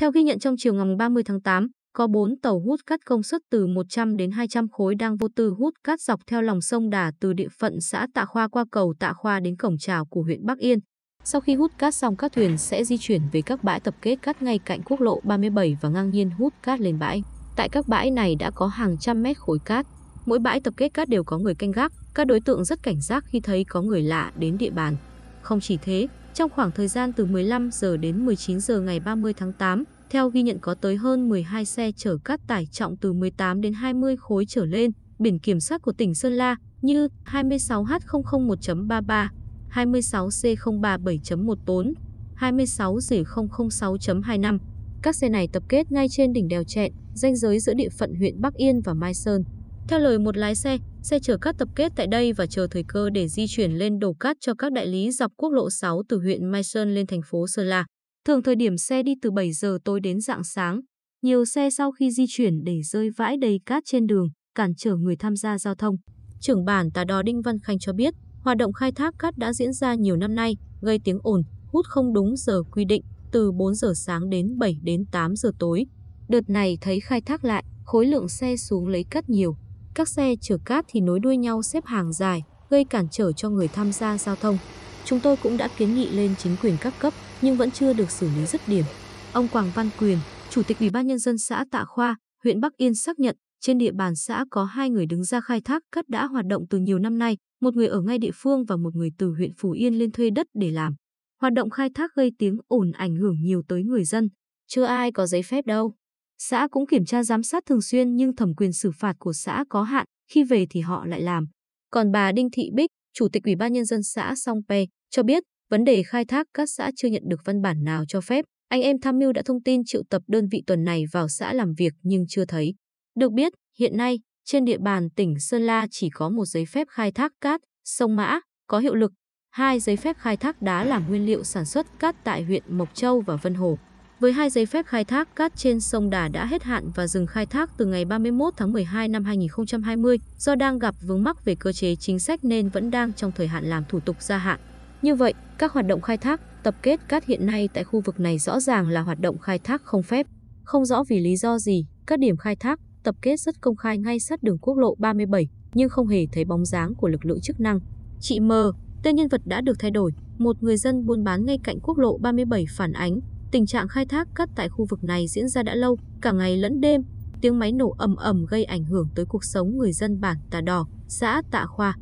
Theo ghi nhận trong chiều ngày 30 tháng 8, có 4 tàu hút cát công suất từ 100 đến 200 khối đang vô tư hút cát dọc theo lòng sông Đà từ địa phận xã Tạ Khoa qua cầu Tạ Khoa đến cổng trào của huyện Bắc Yên. Sau khi hút cát xong các thuyền sẽ di chuyển về các bãi tập kết cát ngay cạnh quốc lộ 37 và ngang nhiên hút cát lên bãi. Tại các bãi này đã có hàng trăm mét khối cát. Mỗi bãi tập kết cát đều có người canh gác, các đối tượng rất cảnh giác khi thấy có người lạ đến địa bàn. Không chỉ thế, trong khoảng thời gian từ 15 giờ đến 19 giờ ngày 30 tháng 8, theo ghi nhận có tới hơn 12 xe chở cát tải trọng từ 18 đến 20 khối trở lên, biển kiểm soát của tỉnh Sơn La như 26H001.33, 26C037.14, 26G006.25. Các xe này tập kết ngay trên đỉnh đèo Trẹn, ranh giới giữa địa phận huyện Bắc Yên và Mai Sơn. Theo lời một lái xe, xe chở cát tập kết tại đây và chờ thời cơ để di chuyển lên đổ cát cho các đại lý dọc quốc lộ 6 từ huyện Mai Sơn lên thành phố Sơn La. Thường thời điểm xe đi từ 7 giờ tối đến dạng sáng, nhiều xe sau khi di chuyển để rơi vãi đầy cát trên đường, cản trở người tham gia giao thông. Trưởng bản Tà Đò Đinh Văn Khanh cho biết, hoạt động khai thác cát đã diễn ra nhiều năm nay, gây tiếng ồn, hút không đúng giờ quy định, từ 4 giờ sáng đến 7 đến 8 giờ tối. Đợt này thấy khai thác lại, khối lượng xe xuống lấy cát nhiều, các xe chở cát thì nối đuôi nhau xếp hàng dài, gây cản trở cho người tham gia giao thông. Chúng tôi cũng đã kiến nghị lên chính quyền các cấp nhưng vẫn chưa được xử lý dứt điểm. Ông Quảng Văn Quyền, Chủ tịch Ủy ban nhân dân xã Tạ Khoa, huyện Bắc Yên xác nhận trên địa bàn xã có hai người đứng ra khai thác cát đã hoạt động từ nhiều năm nay, một người ở ngay địa phương và một người từ huyện Phú Yên lên thuê đất để làm. Hoạt động khai thác gây tiếng ồn ảnh hưởng nhiều tới người dân, chưa ai có giấy phép đâu. Xã cũng kiểm tra giám sát thường xuyên nhưng thẩm quyền xử phạt của xã có hạn, khi về thì họ lại làm. Còn bà Đinh Thị Bích, Chủ tịch Ủy ban Nhân dân xã Song Pe, cho biết vấn đề khai thác các xã chưa nhận được văn bản nào cho phép. Anh em tham mưu đã thông tin triệu tập đơn vị tuần này vào xã làm việc nhưng chưa thấy. Được biết, hiện nay, trên địa bàn tỉnh Sơn La chỉ có một giấy phép khai thác cát, sông Mã, có hiệu lực, hai giấy phép khai thác đá làm nguyên liệu sản xuất cát tại huyện Mộc Châu và Vân Hồ. Với hai giấy phép khai thác cát trên sông Đà đã hết hạn và dừng khai thác từ ngày 31 tháng 12 năm 2020, do đang gặp vướng mắc về cơ chế chính sách nên vẫn đang trong thời hạn làm thủ tục gia hạn. Như vậy, các hoạt động khai thác, tập kết cát hiện nay tại khu vực này rõ ràng là hoạt động khai thác không phép. Không rõ vì lý do gì, các điểm khai thác, tập kết rất công khai ngay sát đường quốc lộ 37, nhưng không hề thấy bóng dáng của lực lượng chức năng. Chị M, tên nhân vật đã được thay đổi, một người dân buôn bán ngay cạnh quốc lộ 37 phản ánh, Tình trạng khai thác cát tại khu vực này diễn ra đã lâu, cả ngày lẫn đêm. Tiếng máy nổ ầm ầm gây ảnh hưởng tới cuộc sống người dân bản Tà Đỏ, xã Tạ Khoa,